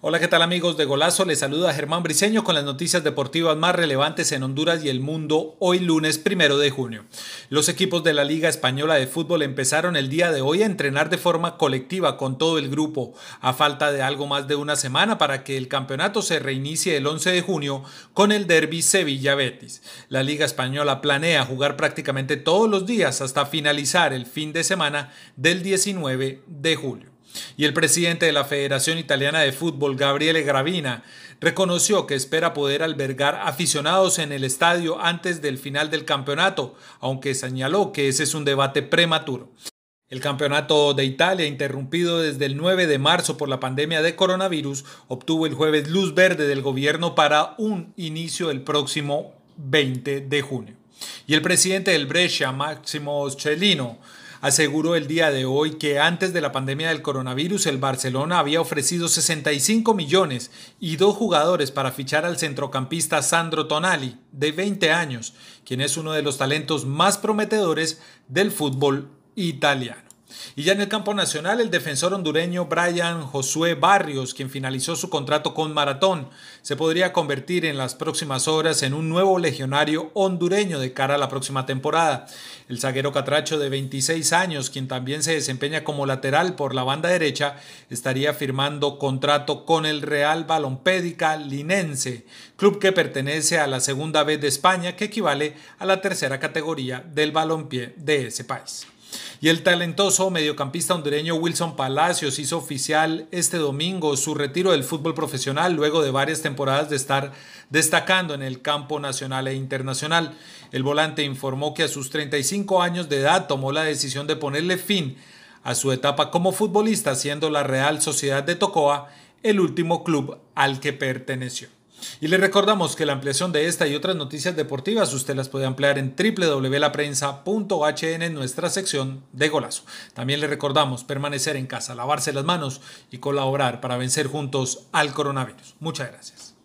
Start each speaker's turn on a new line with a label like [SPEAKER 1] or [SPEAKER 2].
[SPEAKER 1] Hola, ¿qué tal amigos de Golazo? Les saluda Germán Briceño con las noticias deportivas más relevantes en Honduras y el mundo hoy lunes primero de junio. Los equipos de la Liga Española de Fútbol empezaron el día de hoy a entrenar de forma colectiva con todo el grupo, a falta de algo más de una semana para que el campeonato se reinicie el 11 de junio con el derby Sevilla-Betis. La Liga Española planea jugar prácticamente todos los días hasta finalizar el fin de semana del 19 de julio y el presidente de la Federación Italiana de Fútbol, Gabriele Gravina, reconoció que espera poder albergar aficionados en el estadio antes del final del campeonato, aunque señaló que ese es un debate prematuro. El campeonato de Italia, interrumpido desde el 9 de marzo por la pandemia de coronavirus, obtuvo el jueves luz verde del gobierno para un inicio el próximo 20 de junio. Y el presidente del Brescia, Máximo Cellino, aseguró el día de hoy que antes de la pandemia del coronavirus el Barcelona había ofrecido 65 millones y dos jugadores para fichar al centrocampista Sandro Tonali, de 20 años, quien es uno de los talentos más prometedores del fútbol italiano. Y ya en el campo nacional, el defensor hondureño Brian Josué Barrios, quien finalizó su contrato con Maratón, se podría convertir en las próximas horas en un nuevo legionario hondureño de cara a la próxima temporada. El zaguero catracho de 26 años, quien también se desempeña como lateral por la banda derecha, estaría firmando contrato con el Real Balompédica Linense, club que pertenece a la segunda B de España, que equivale a la tercera categoría del balompié de ese país. Y el talentoso mediocampista hondureño Wilson Palacios hizo oficial este domingo su retiro del fútbol profesional luego de varias temporadas de estar destacando en el campo nacional e internacional. El volante informó que a sus 35 años de edad tomó la decisión de ponerle fin a su etapa como futbolista, siendo la Real Sociedad de Tocoa el último club al que perteneció. Y le recordamos que la ampliación de esta y otras noticias deportivas usted las puede ampliar en www.laprensa.hn en nuestra sección de golazo. También le recordamos permanecer en casa, lavarse las manos y colaborar para vencer juntos al coronavirus. Muchas gracias.